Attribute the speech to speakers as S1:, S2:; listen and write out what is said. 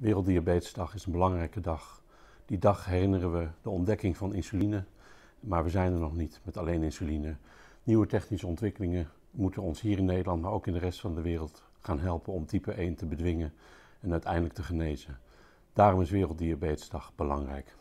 S1: Werelddiabetesdag is een belangrijke dag. Die dag herinneren we de ontdekking van insuline, maar we zijn er nog niet met alleen insuline. Nieuwe technische ontwikkelingen moeten ons hier in Nederland, maar ook in de rest van de wereld gaan helpen om type 1 te bedwingen en uiteindelijk te genezen. Daarom is Werelddiabetesdag belangrijk.